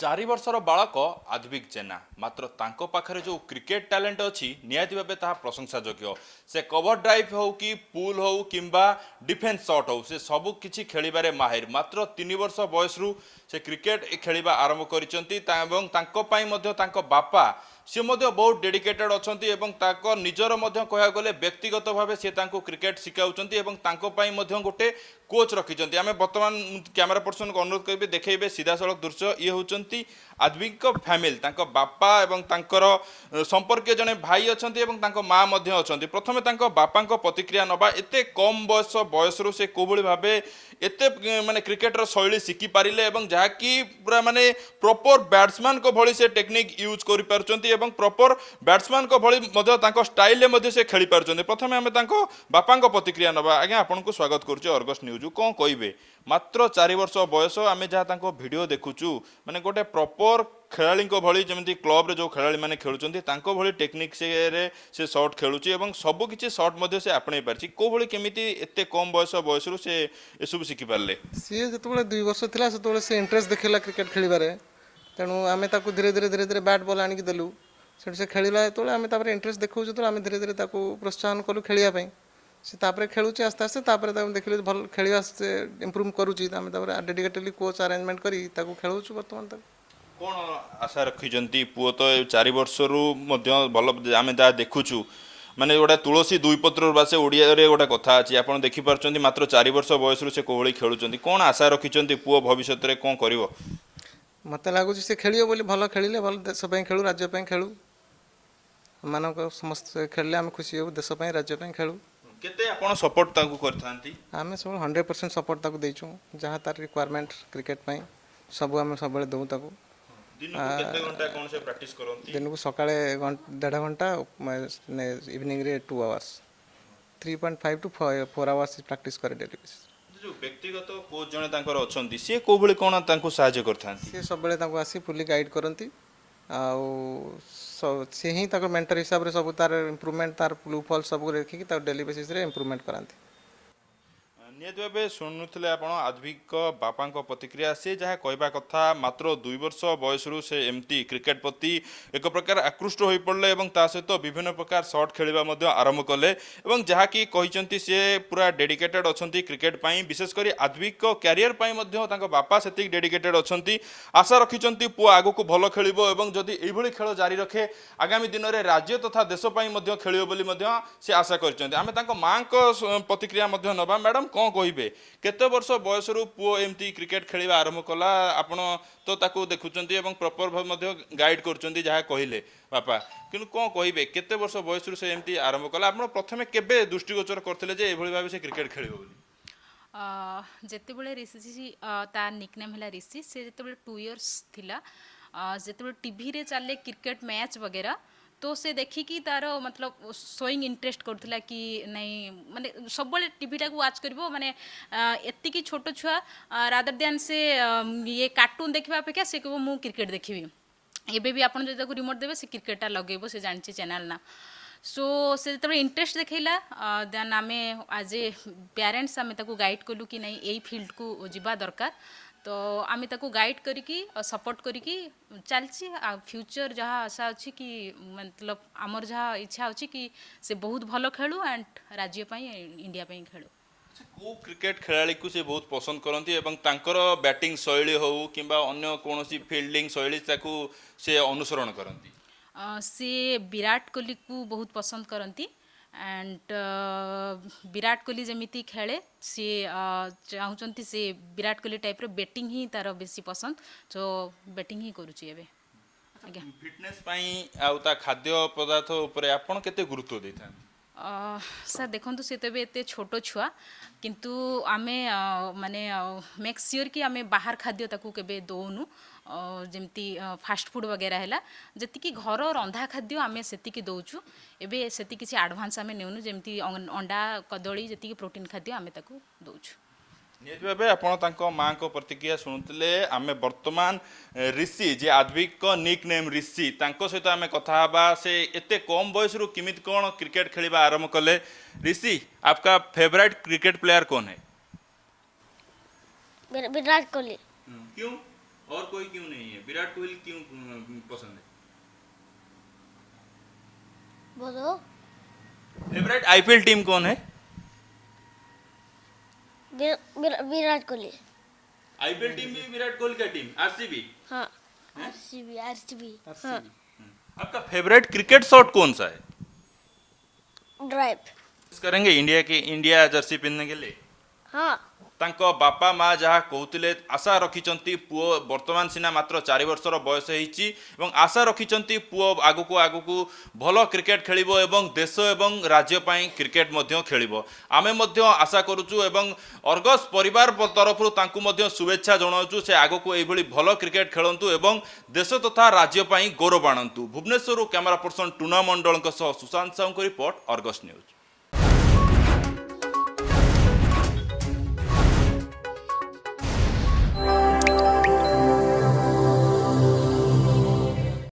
ଚାରି ବର୍ଷର ବାଳକ ଆଦବିକ ଜେନା ମାତ୍ର ତାଙ୍କ ପାଖରେ ଯେଉଁ କ୍ରିକେଟ୍ ଟ୍ୟାଲେଣ୍ଟ ଅଛି ନିହାତି ଭାବେ ତାହା ପ୍ରଶଂସାଯୋଗ୍ୟ ସେ କଭର ଡ୍ରାଇଭ୍ ହେଉ କି ପୁଲ୍ ହେଉ କିମ୍ବା ଡିଫେନ୍ସ ସଟ୍ ହେଉ ସେ ସବୁ କିଛି ଖେଳିବାରେ ମାହିର ମାତ୍ର ତିନି ବର୍ଷ ବୟସରୁ ସେ କ୍ରିକେଟ୍ ଖେଳିବା ଆରମ୍ଭ କରିଛନ୍ତି ଏବଂ ତାଙ୍କ ପାଇଁ ମଧ୍ୟ ତାଙ୍କ ବାପା সে বহুত ডেডিকেটেড অনেক এবং তাঁর নিজের কোথাও গেলে ব্যক্তিগত ভাবে সে তা ক্রিকেট শিখাউন এবং তাঁপাই গোটে কোচ রকিছেন আমি বর্তমান ক্যামেরা পর্সন অনুরোধ করবি দেখবে সিধাসলখ দৃশ্য ইয়ে হচ্ছেন ଅଛନ୍ତି ଆଦବିଙ୍କ ଫ୍ୟାମିଲି ତାଙ୍କ ବାପା ଏବଂ ତାଙ୍କର ସମ୍ପର୍କୀୟ ଜଣେ ଭାଇ ଅଛନ୍ତି ଏବଂ ତାଙ୍କ ମା ମଧ୍ୟ ଅଛନ୍ତି ପ୍ରଥମେ ତାଙ୍କ ବାପାଙ୍କ ପ୍ରତିକ୍ରିୟା ନେବା ଏତେ କମ୍ ବୟସ ବୟସରୁ ସେ କେଉଁଭଳି ଭାବେ ଏତେ ମାନେ କ୍ରିକେଟର ଶୈଳୀ ଶିଖିପାରିଲେ ଏବଂ ଯାହାକି ପୁରା ମାନେ ପ୍ରପର ବ୍ୟାଟ୍ସମ୍ୟାନଙ୍କ ଭଳି ସେ ଟେକ୍ନିକ୍ ୟୁଜ୍ କରିପାରୁଛନ୍ତି ଏବଂ ପ୍ରପର ବ୍ୟାଟ୍ସମ୍ୟାନଙ୍କ ଭଳି ମଧ୍ୟ ତାଙ୍କ ଷ୍ଟାଇଲରେ ମଧ୍ୟ ସେ ଖେଳିପାରୁଛନ୍ତି ପ୍ରଥମେ ଆମେ ତାଙ୍କ ବାପାଙ୍କ ପ୍ରତିକ୍ରିୟା ନେବା ଆଜ୍ଞା ଆପଣଙ୍କୁ ସ୍ୱାଗତ କରୁଛୁ ଅର୍ଗସ୍ ନ୍ୟୁଜ୍ କ'ଣ କହିବେ ମାତ୍ର ଚାରି ବର୍ଷ ବୟସ ଆମେ ଯାହା ତାଙ୍କ ଭିଡ଼ିଓ ଦେଖୁଛୁ ମାନେ ଗୋଟେ ପ୍ରପର खेला भाई जमी क्लब्रे जो खेला मैंने खेलुँचा भाई टेक्निक से सर्ट खेलुँ सबकि सर्ट से आपणई पार्टी कौ भाई केमी एत कम बयस बयसर शिखिपारे सी जो दुई वर्ष था से इंटरेस्ट देख क्रिकेट खेल तेणु आम धीरे धीरे धीरे धीरे बैट बल आणिकलु से खेल जो इंटरेस्ट देखा जो आम धीरे धीरे प्रोत्साहन कलु खेल से तापर खेलुँ आस्ते आस्ते देख लु भल खेल से इम्प्रूव करुच्छी आम डेडिकेटेडली कोच आरेजमेंट कर खेलु बर्तमान तक कौन आशा रखी पुओ तो चार बर्ष रु भल आम जहाँ देखु मानने गोटे तुसी दुईपत्र से ओडिया गोटे कथ अच्छी आप देखिपार मात्र चार बर्ष बयस कोहली खेलु कौन आशा रखी पुओ भविष्य में कौन कर मत लगुच से खेल बोली भल खेल भल देशपाई खेलु राज्यपाई खेलु मान समस्त खेल आम खुशी हो देशपाई राज्यपाई खेलु सपोर्ट आम सब हंड्रेड परसेंट सपोर्ट देचु जहाँ तार रिक्वयरमेंट क्रिकेट सब आम सब दूता ଦିନକୁ ସକାଳେ ଦେଢ଼ ଘଣ୍ଟା ଇଭିନିଂରେ two hours three point five to four hours practice କରେ ଡେଲି ବେସିସ୍ ବ୍ୟକ୍ତିଗତ କୋଚ୍ ଜଣେ ତାଙ୍କର ଅଛନ୍ତି ସିଏ କେଉଁଭଳି କ'ଣ ତାଙ୍କୁ ସାହାଯ୍ୟ କରିଥାନ୍ତି ସିଏ ସବୁବେଳେ ତାଙ୍କୁ ଆସି ଫୁଲି ଗାଇଡ଼ କରନ୍ତି ଆଉ ସିଏ ହିଁ ତାଙ୍କ ମେଣ୍ଟର ହିସାବରେ ସବୁ ତାର ଇମ୍ପ୍ରୁଭମେଣ୍ଟ ତାର ବ୍ଲୁ ଫଲ୍ ସବୁ ଦେଖିକି ତାକୁ ଡେଲି ବେସିସ୍ରେ ଇମ୍ପ୍ରୁଭମେଣ୍ଟ କରାନ୍ତି ନିହାତି ଭାବେ ଶୁଣୁଥିଲେ ଆପଣ ଆଦଭିଙ୍କ ବାପାଙ୍କ ପ୍ରତିକ୍ରିୟା ସେ ଯାହା କହିବା କଥା ମାତ୍ର ଦୁଇ ବର୍ଷ ବୟସରୁ ସେ ଏମିତି କ୍ରିକେଟ୍ ପ୍ରତି ଏକ ପ୍ରକାର ଆକୃଷ୍ଟ ହୋଇପଡ଼ିଲେ ଏବଂ ତା ସହିତ ବିଭିନ୍ନ ପ୍ରକାର ସର୍ଟ ଖେଳିବା ମଧ୍ୟ ଆରମ୍ଭ କଲେ ଏବଂ ଯାହାକି କହିଛନ୍ତି ସିଏ ପୁରା ଡେଡିକେଟେଡ୍ ଅଛନ୍ତି କ୍ରିକେଟ୍ ପାଇଁ ବିଶେଷ କରି ଆଦଭିଙ୍କ କ୍ୟାରିୟର ପାଇଁ ମଧ୍ୟ ତାଙ୍କ ବାପା ସେତିକି ଡେଡିକେଟେଡ୍ ଅଛନ୍ତି ଆଶା ରଖିଛନ୍ତି ପୁଅ ଆଗକୁ ଭଲ ଖେଳିବ ଏବଂ ଯଦି ଏଇଭଳି ଖେଳ ଜାରି ରଖେ ଆଗାମୀ ଦିନରେ ରାଜ୍ୟ ତଥା ଦେଶ ପାଇଁ ମଧ୍ୟ ଖେଳିବ ବୋଲି ମଧ୍ୟ ସେ ଆଶା କରିଛନ୍ତି ଆମେ ତାଙ୍କ ମାଆଙ୍କ ପ୍ରତିକ୍ରିୟା ମଧ୍ୟ ନେବା ମ୍ୟାଡ଼ାମ୍ କ'ଣ କ'ଣ କହିବେ କେତେ ବର୍ଷ ବୟସରୁ ପୁଅ ଏମିତି କ୍ରିକେଟ୍ ଖେଳିବା ଆରମ୍ଭ କଲା ଆପଣ ତ ତାକୁ ଦେଖୁଛନ୍ତି ଏବଂ ପ୍ରପର୍ ଭାବେ ମଧ୍ୟ ଗାଇଡ଼ କରୁଛନ୍ତି ଯାହା କହିଲେ ବାପା କିନ୍ତୁ କ'ଣ କହିବେ କେତେ ବର୍ଷ ବୟସରୁ ସେ ଏମିତି ଆରମ୍ଭ କଲା ଆପଣ ପ୍ରଥମେ କେବେ ଦୃଷ୍ଟିଗୋଚର କରିଥିଲେ ଯେ ଏଭଳି ଭାବେ ସେ କ୍ରିକେଟ୍ ଖେଳିବ ବୋଲି ଯେତେବେଳେ ରିଷି ତା ନିକନେମ୍ ହେଲା ରିଷି ସେ ଯେତେବେଳେ ଟୁ ଇୟର୍ସ ଥିଲା ଯେତେବେଳେ ଟିଭିରେ ଚାଲେ କ୍ରିକେଟ୍ ମ୍ୟାଚ୍ ବଗେରା तो से देखिक तार मतलब सोईंग इंटरेस्ट कर कि नहीं मानते सब टीटा को वाच कर मानने एतिक छोट छुआ रादर दैन से ये कार्टून देखा अपेक्षा से कह मुझ क्रिकेट देखी एवं भी आपड़ जब रिमोट देते से क्रिकेटा लगे से जानते चैनल ना सो से जो इंटरेस्ट देखेला then um as a parents um guide कलु कि नहीं यही फिल्ड को जवा दरकार तो आम गाइड कर सपोर्ट कर फ्यूचर जहाँ आशा अच्छे कि मतलब आमर जहाँ इच्छा अच्छी कि से बहुत भल खेलु एंड राज्यपाई इंडिया खेलु अच्छा, को क्रिकेट खेला को से बहुत पसंद करती बैटिंग शैली हो कि अगर कौन सी फिल्डिंग शैली अनुसरण करती सी विराट कोहली को बहुत पसंद करती एंड विराट कोहली जमी खेले सी चाहते सी विराट कोहली टाइप रो बेटिंग ही तार बेस पसंद जो बैटिंग ही कर फिटनेस खाद्य पदार्थ गुरुत्व सर देखु सी तो ये छोट छुआ कितु आम मानने मेक्स्योर कि आम बाहर खाद्य दौनु जमती फास्टफुड वगैरह है जी घर रंधा खाद्य आम से दौचु एवं से आडभांस आम नौनु जमी अंडा कदमी जी प्रोटीन खाद्य आम दौ माँ प्रतिक्रिया शुणुते आम बर्तमान ऋषि जी आद्विक निकनेम ऋषि सहित आम कथा से एत कम बयस किमित कौन क्रिकेट खेल आरंभ कले ऋषि आपका फेवरेट क्रिकेट प्लेयर कौन है विराट कोहली क्यों और कोई क्यों नहीं है विराट कोहली क्यों पसंद है बोलो फेवरेट आईपीएल टीम कौन है विराट कोहली आईपीएल टीम भी विराट कोहली का टीम आरसीबी हाँ आरसीबी आरसीबी हाँ हम्म। आपका फेवरेट क्रिकेट शॉट कौन सा है ड्राइव करेंगे इंडिया की इंडिया जर्सी पहनने के लिए हाँ ତାଙ୍କ ବାପା ମା ଯାହା କହୁଥିଲେ ଆଶା ରଖିଛନ୍ତି ପୁଅ ବର୍ତ୍ତମାନ ସିନା ମାତ୍ର ଚାରି ବର୍ଷର ବୟସ ହେଇଛି ଏବଂ ଆଶା ରଖିଛନ୍ତି ପୁଅ ଆଗକୁ ଆଗକୁ ଭଲ କ୍ରିକେଟ ଖେଳିବ ଏବଂ ଦେଶ ଏବଂ ରାଜ୍ୟ ପାଇଁ କ୍ରିକେଟ ମଧ୍ୟ ଖେଳିବ ଆମେ ମଧ୍ୟ ଆଶା କରୁଛୁ ଏବଂ ଅର୍ଗସ ପରିବାର ତରଫରୁ ତାଙ୍କୁ ମଧ୍ୟ ଶୁଭେଚ୍ଛା ଜଣାଉଛୁ ସେ ଆଗକୁ ଏଇଭଳି ଭଲ କ୍ରିକେଟ ଖେଳନ୍ତୁ ଏବଂ ଦେଶ ତଥା ରାଜ୍ୟ ପାଇଁ ଗୌରବ ଆଣନ୍ତୁ ଭୁବନେଶ୍ୱରରୁ କ୍ୟାମେରା ପର୍ସନ୍ ଟୁନା ମଣ୍ଡଳଙ୍କ ସହ ସୁଶାନ୍ତ ସାହୁଙ୍କ ରିପୋର୍ଟ ଅର୍ଗସ ନ୍ୟୁଜ୍